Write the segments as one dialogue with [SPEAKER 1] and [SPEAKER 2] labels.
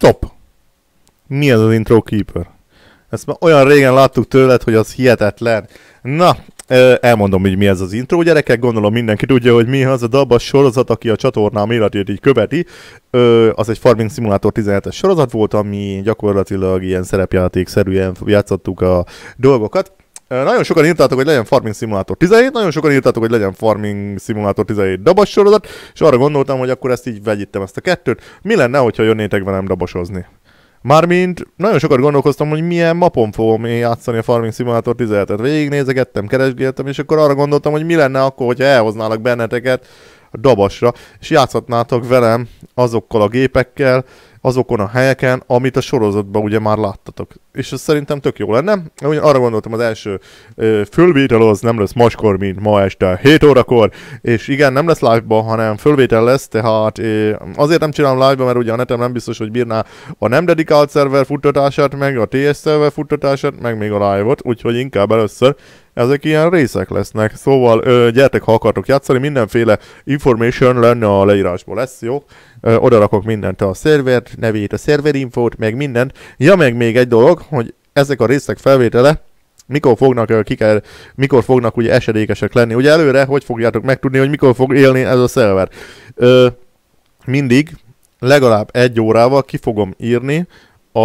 [SPEAKER 1] Stop! Mi ez az Intro Keeper? Ezt már olyan régen láttuk tőled, hogy az hihetetlen. Na, elmondom, hogy mi ez az intro, gyerekek, gondolom mindenki tudja, hogy mi az a a sorozat, aki a csatornám életét így követi. Az egy Farming Simulator 17-es sorozat volt, ami gyakorlatilag ilyen szerepjáték-szerűen játszottuk a dolgokat. Nagyon sokan írtátok, hogy legyen Farming Simulator 17, nagyon sokan írtátok, hogy legyen Farming Simulator 17 dabas sorozat, és arra gondoltam, hogy akkor ezt így vegyítem ezt a kettőt. Mi lenne, hogyha jönnétek velem dabasozni? Mármint nagyon sokat gondolkoztam, hogy milyen mapon fogom én játszani a Farming Simulator 17-et. Végignézegettem, keresgéltem, és akkor arra gondoltam, hogy mi lenne akkor, hogyha elhoználak benneteket a dabasra, és játszhatnátok velem azokkal a gépekkel, azokon a helyeken, amit a sorozatban ugye már láttatok. És ez szerintem tök jó lenne. Ugyan arra gondoltam az első fölvétel az nem lesz maskor, mint ma este 7 órakor, és igen, nem lesz live-ba, hanem fölvétel lesz, tehát azért nem csinálom live-ba, mert ugye a netem nem biztos, hogy bírná a nem dedikált szerver futtatását, meg a TS szerver futtatását, meg még a live-ot, úgyhogy inkább először ezek ilyen részek lesznek. Szóval ö, gyertek, ha akartok játszani, mindenféle information lenne a leírásból, lesz jó. Ö, oda rakok mindent a szervert, nevét, a szerverinfót, meg mindent. Ja, meg még egy dolog, hogy ezek a részek felvétele mikor fognak, ki kell, mikor fognak ugye esedékesek lenni. Ugye előre hogy fogjátok megtudni, hogy mikor fog élni ez a szerver? Ö, mindig legalább egy órával ki fogom írni a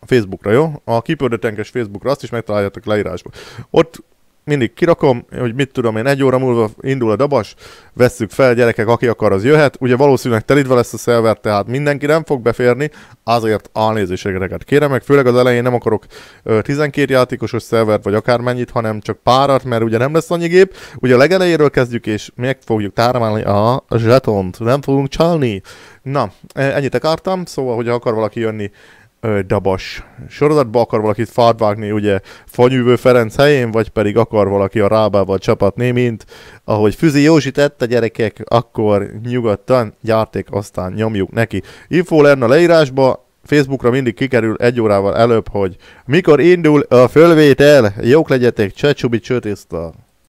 [SPEAKER 1] Facebookra, jó? A kipördetenkes Facebookra, azt is megtaláljátok leírásban. Ott mindig kirakom, hogy mit tudom én, egy óra múlva indul a dabas, vesszük fel, gyerekek, aki akar, az jöhet. Ugye valószínűleg telítve lesz a szerver, tehát mindenki nem fog beférni, azért elnézésegeteket kérem meg, főleg az elején nem akarok 12 játékosos szervert, vagy akármennyit, hanem csak párat, mert ugye nem lesz annyi gép. Ugye a legelejéről kezdjük, és meg fogjuk tármálni a zsetont, nem fogunk csalni. Na, e, ennyit akartam, szóval, hogyha akar valaki jönni dabas sorozatba, akar valakit fádvágni, ugye Fanyűvő Ferenc helyén, vagy pedig akar valaki a rábával csapatni, mint ahogy Füzi Józsi tette gyerekek, akkor nyugodtan gyárték, aztán nyomjuk neki. Info lenne a leírásba, Facebookra mindig kikerül egy órával előbb, hogy mikor indul a fölvétel, jók legyetek, csecsubi csötiszta!